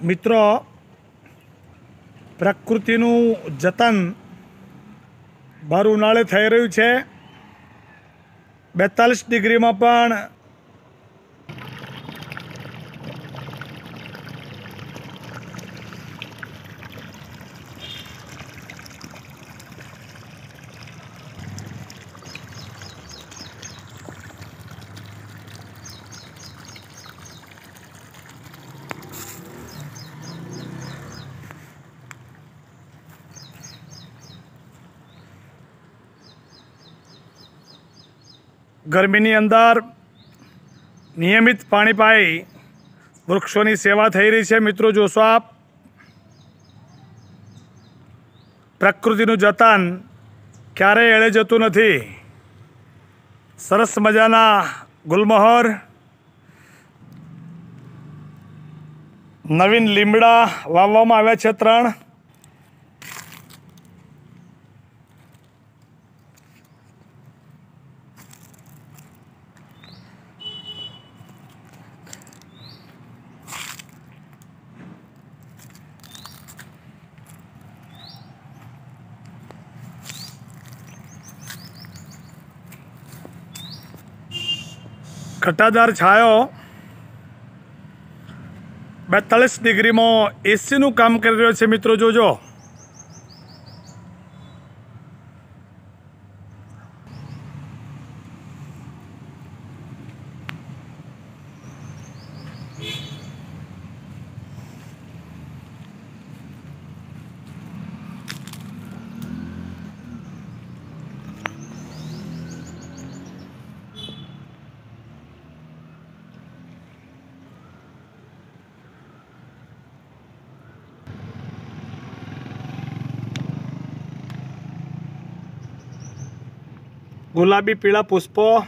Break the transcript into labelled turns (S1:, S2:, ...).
S1: મિત્રો પ્રકૃતિનું જતન ભર ઉનાળે થઈ રહ્યું છે બેતાલીસ ડિગ્રીમાં પણ ગરમીની અંદર નિયમિત પાણી પાઈ વૃક્ષોની સેવા થઈ રહી છે મિત્રો જોશો આપ પ્રકૃતિનું જતન ક્યારેય એળે જતું નથી સરસ મજાના ગુલમહોર નવીન લીમડા વાવવામાં આવ્યા છે ત્રણ ઘટાદાર છાયો બેતાલીસ ડિગ્રીમાં એસીનું કામ કરી રહ્યો છે મિત્રો જોજો ગુલાબી પીળા પુષ્પો